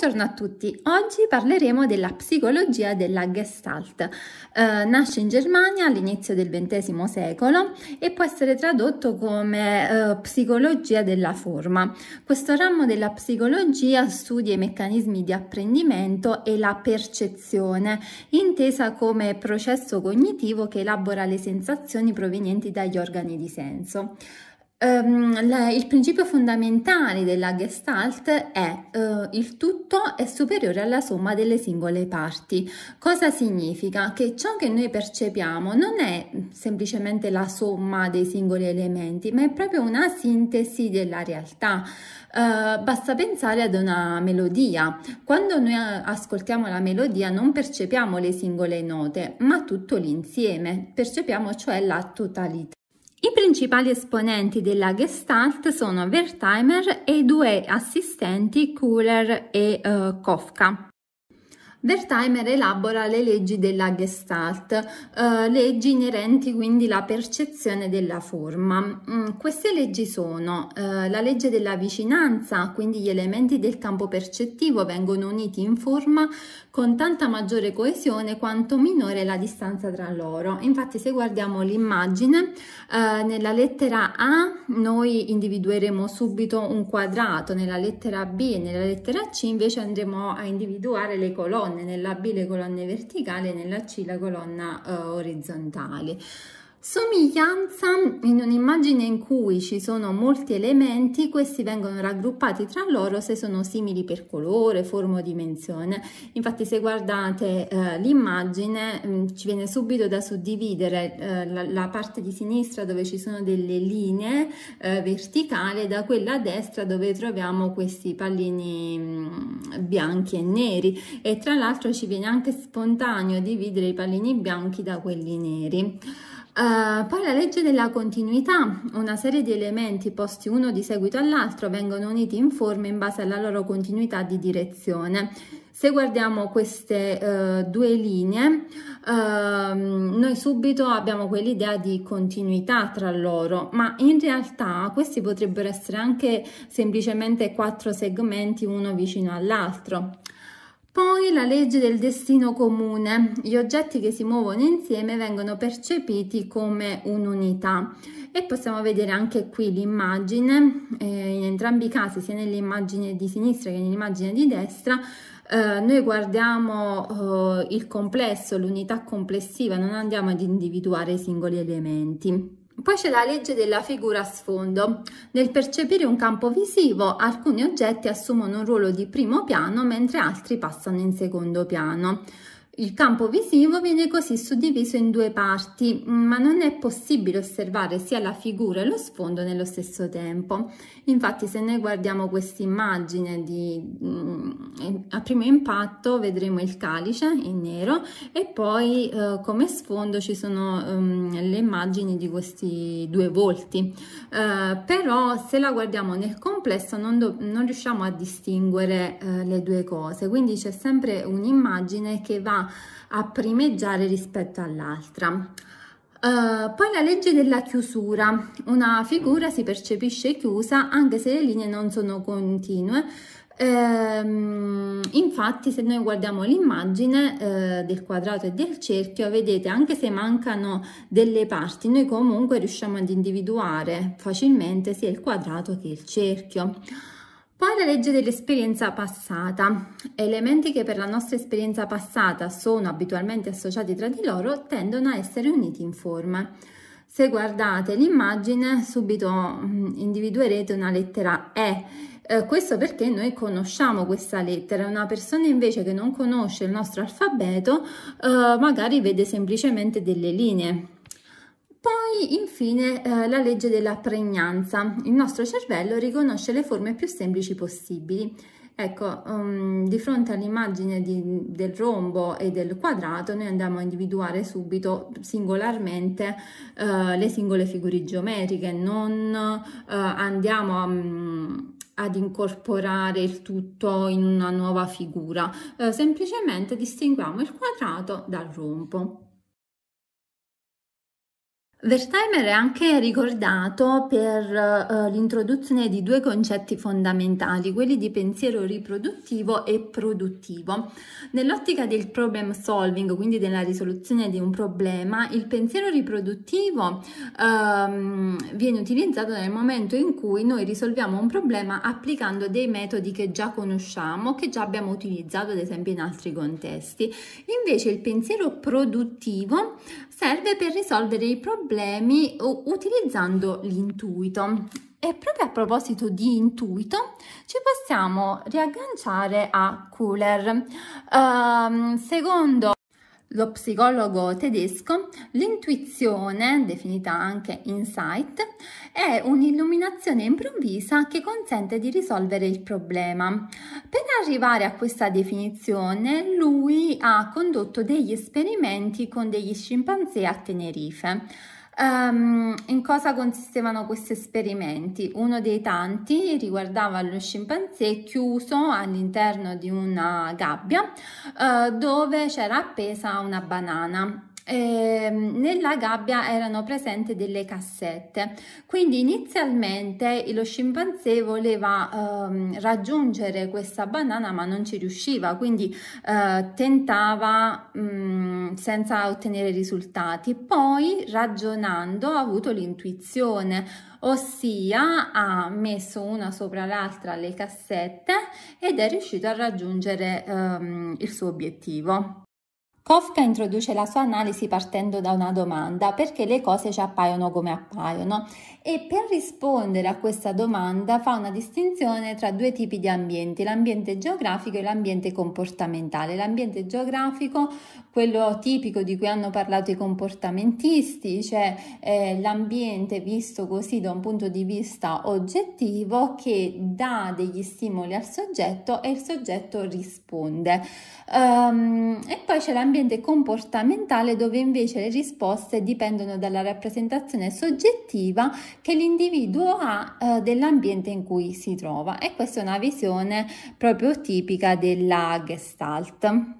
Buongiorno a tutti, oggi parleremo della psicologia della Gestalt. Eh, nasce in Germania all'inizio del XX secolo e può essere tradotto come eh, psicologia della forma. Questo ramo della psicologia studia i meccanismi di apprendimento e la percezione, intesa come processo cognitivo che elabora le sensazioni provenienti dagli organi di senso. Um, la, il principio fondamentale della Gestalt è uh, il tutto è superiore alla somma delle singole parti. Cosa significa? Che ciò che noi percepiamo non è semplicemente la somma dei singoli elementi, ma è proprio una sintesi della realtà. Uh, basta pensare ad una melodia. Quando noi eh, ascoltiamo la melodia non percepiamo le singole note, ma tutto l'insieme, percepiamo cioè la totalità. I principali esponenti della Gestalt sono Wertheimer e i due assistenti Kühler e uh, Kafka. Wertheimer elabora le leggi della Gestalt, eh, leggi inerenti quindi alla percezione della forma. Mm, queste leggi sono eh, la legge della vicinanza, quindi gli elementi del campo percettivo vengono uniti in forma con tanta maggiore coesione quanto minore la distanza tra loro. Infatti se guardiamo l'immagine, eh, nella lettera A noi individueremo subito un quadrato, nella lettera B e nella lettera C invece andremo a individuare le colonne colonne, nella B le colonne verticali e nella C la colonna eh, orizzontale. Somiglianza in un'immagine in cui ci sono molti elementi, questi vengono raggruppati tra loro se sono simili per colore, forma o dimensione. Infatti se guardate eh, l'immagine mm, ci viene subito da suddividere eh, la, la, parte di sinistra dove ci sono delle linee eh, verticali da quella a destra dove troviamo questi pallini mh, mm, bianchi e neri e tra l'altro ci viene anche spontaneo dividere i pallini bianchi da quelli neri. Uh, poi la legge della continuità, una serie di elementi posti uno di seguito all'altro vengono uniti in forma in base alla loro continuità di direzione. Se guardiamo queste uh, due linee, uh, noi subito abbiamo quell'idea di continuità tra loro, ma in realtà questi potrebbero essere anche semplicemente quattro segmenti uno vicino all'altro. Poi la legge del destino comune. Gli oggetti che si muovono insieme vengono percepiti come un'unità e possiamo vedere anche qui l'immagine, eh, in entrambi i casi, sia nell'immagine di sinistra che nell'immagine di destra, eh, noi guardiamo eh, il complesso, l'unità complessiva, non andiamo ad individuare i singoli elementi. Poi c'è la legge della figura a sfondo. Nel percepire un campo visivo, alcuni oggetti assumono un ruolo di primo piano mentre altri passano in secondo piano. Il campo visivo viene così suddiviso in due parti, ma non è possibile osservare sia la figura e lo sfondo nello stesso tempo. Infatti se noi guardiamo questa immagine mm, a primo impatto vedremo il calice in nero e poi eh, come sfondo ci sono um, le immagini di questi due volti. Uh, però se la guardiamo nel complesso non, non riusciamo a distinguere uh, le due cose, quindi c'è sempre un'immagine che va a primeggiare rispetto all'altra. Uh, poi la legge della chiusura, una figura si percepisce chiusa anche se le linee non sono continue, Ehm, infatti se noi guardiamo l'immagine eh, del quadrato e del cerchio vedete anche se mancano delle parti noi comunque riusciamo ad individuare facilmente sia il quadrato che il cerchio poi la legge dell'esperienza passata. Elementi che per la nostra esperienza passata sono abitualmente associati tra di loro tendono a essere uniti in forma. Se guardate l'immagine subito individuerete una lettera E. Eh, questo perché noi conosciamo questa lettera, una persona invece che non conosce il nostro alfabeto eh, magari vede semplicemente delle linee, infine eh, la legge della pregnanza. Il nostro cervello riconosce le forme più semplici possibili. Ecco, um, di fronte all'immagine del rombo e del quadrato noi andiamo a individuare subito singolarmente uh, le singole figure geometriche, non uh, andiamo a... Um, mm, ad incorporare il tutto in una nuova figura, uh, semplicemente distinguiamo il quadrato dal rombo. Wertheimer è anche ricordato per uh, l'introduzione di due concetti fondamentali, quelli di pensiero riproduttivo e produttivo. Nell'ottica del problem solving, quindi della risoluzione di un problema, il pensiero riproduttivo um, viene utilizzato nel momento in cui noi risolviamo un problema applicando dei metodi che già conosciamo, che già abbiamo utilizzato ad esempio in altri contesti. Invece il pensiero produttivo serve per risolvere i problemi problemi utilizzando l'intuito. E proprio a proposito di intuito, ci possiamo riagganciare a Cooler. Um, ehm, secondo lo psicologo tedesco, l'intuizione, definita anche insight, è un'illuminazione improvvisa che consente di risolvere il problema. Per arrivare a questa definizione, lui ha condotto degli esperimenti con degli scimpanzé a Tenerife. Um, in cosa consistevano questi esperimenti? Uno dei tanti riguardava lo scimpanzé chiuso all'interno di una gabbia uh, dove c'era appesa una banana Ehm, nella gabbia erano presenti delle cassette. Quindi inizialmente lo scimpanzé voleva eh, raggiungere questa banana ma non ci riusciva, quindi eh, tentava mh, mm, senza ottenere risultati. Poi ragionando ha avuto l'intuizione ossia ha messo una sopra l'altra le cassette ed è riuscito a raggiungere ehm, il suo obiettivo. Kafka introduce la sua analisi partendo da una domanda, perché le cose ci appaiono come appaiono? E per rispondere a questa domanda fa una distinzione tra due tipi di ambienti, l'ambiente geografico e l'ambiente comportamentale. L'ambiente geografico, quello tipico di cui hanno parlato i comportamentisti, cioè eh, l'ambiente visto così da un punto di vista oggettivo che dà degli stimoli al soggetto e il soggetto risponde. Um, e poi c'è l'ambiente ambiente comportamentale dove invece le risposte dipendono dalla rappresentazione soggettiva che l'individuo ha eh, dell'ambiente in cui si trova e questa è una visione proprio tipica della Gestalt.